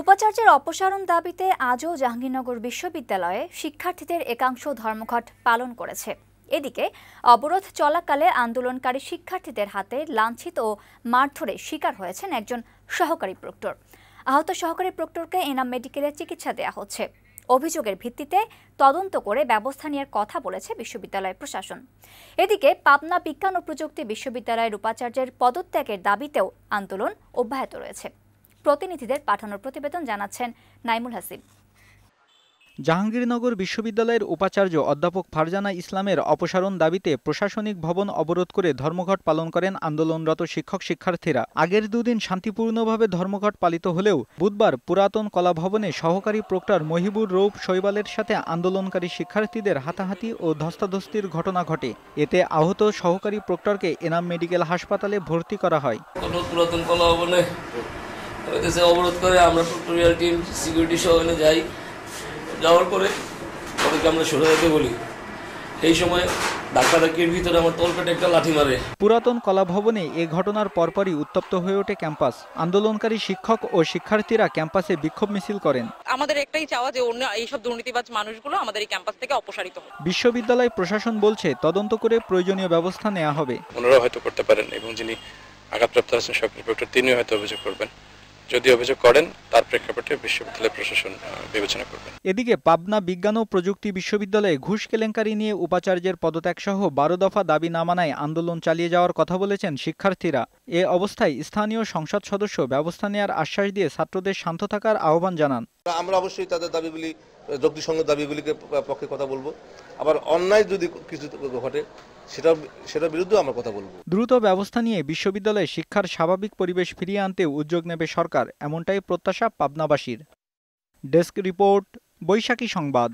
উপাচার্যের অপসারণ দাবিতে আজও জাহাঙ্গীরনগর বিশ্ববিদ্যালয়ে শিক্ষার্থীদের একাংশ ধর্মঘট পালন করেছে এদিকে অবরোধ চলাকালে আন্দোলনকারী শিক্ষার্থীদের হাতে লাঞ্ছিত ও মারধরে শিকার হয়েছেন একজন সহকারী প্রক্টর আহত সহকারী প্রক্টরকে এনাম মেডিকেলে চিকিৎসা দেয়া হচ্ছে অভিযোগের ভিত্তিতে তদন্ত করে ব্যবস্থা নেওয়ার কথা বলেছে বিশ্ববিদ্যালয় প্রশাসন এদিকে পাবনা বিজ্ঞান ও প্রযুক্তি বিশ্ববিদ্যালয়ের উপাচার্যের পদত্যাগের দাবিতেও আন্দোলন অব্যাহত রয়েছে প্রতিনিধিদের পাঠানোর প্রতিবেদন জানাচ্ছেন নাইমুল হাসিব জাহাঙ্গীরনগর বিশ্ববিদ্যালয়ের উপাচার্য অধ্যাপক ফারজানা ইসলামের অপসারণ দাবিতে প্রশাসনিক ভবন অবরোধ করে ধর্মঘট পালন করেন আন্দোলনরত শিক্ষক শিক্ষার্থীরা আগের দুদিন শান্তিপূর্ণভাবে ধর্মঘট পালিত হলেও বুধবার পুরাতন কলা ভবনে সহকারী প্রক্টর মহিবুর রৌফ শৈবালের সাথে আন্দোলনকারী শিক্ষার্থীদের হাতাহাতি ও ধস্তাধস্তির ঘটনা ঘটে এতে আহত সহকারী প্রক্টরকে এনাম মেডিকেল হাসপাতালে ভর্তি করা হয় সে অবরোধ করে আমরা টুটোরিয়াল টিম সিকিউরিটি সহ এনে যাই যাওয়ার পরে ওদেরকে আমরা সরে যেতে বলি এই সময় ধাক্কাধাক্কির ভিতরে আমার তলপেটে একটা লাঠি মারে পুরাতন কলাভবনে এ ঘটনার পরপরই উত্তপ্ত হয়ে ওঠে ক্যাম্পাস আন্দোলনকারী শিক্ষক ও শিক্ষার্থীরা ক্যাম্পাসে বিক্ষোভ মিছিল করেন আমাদের একটাই চাওয়া যে অন্য এইসব দুর্নীতিবাজ মানুষগুলো আমাদের এই ক্যাম্পাস থেকে অপসারিত বিশ্ববিদ্যালয় প্রশাসন বলছে তদন্ত করে প্রয়োজনীয় ব্যবস্থা নেওয়া হবে ওনারা হয়তো করতে পারেন এবং যিনি আঘাতপ্রাপ্ত আছেন সব তিনিও হয়তো অভিযোগ করবেন যদি অভিযোগ করেন তার প্রেক্ষাপটে বিশ্ববিদ্যালয় প্রশাসন বিবেচনা করবে এদিকে পাবনা বিজ্ঞান ও প্রযুক্তি বিশ্ববিদ্যালয়ে ঘুষ কেলেঙ্কারি নিয়ে উপাচার্যের পদত্যাগ সহ বারো দফা দাবি না মানায় আন্দোলন চালিয়ে যাওয়ার কথা বলেছেন শিক্ষার্থীরা এ অবস্থায় স্থানীয় সংসদ সদস্য ব্যবস্থা নেওয়ার আশ্বাস দিয়ে ছাত্রদের শান্ত থাকার আহ্বান জানান আমরা অবশ্যই তাদের দাবিগুলি যুক্তিসঙ্গত দাবিগুলিকে পক্ষে কথা বলবো আবার অন্যায় যদি কিছু ঘটে সেটা সেটার বিরুদ্ধেও আমরা কথা বলবো দ্রুত ব্যবস্থা নিয়ে বিশ্ববিদ্যালয়ে শিক্ষার স্বাভাবিক পরিবেশ ফিরিয়ে আনতে উদ্যোগ নেবে সরকার এমনটাই প্রত্যাশা পাবনাবাসীর ডেস্ক রিপোর্ট বৈশাখী সংবাদ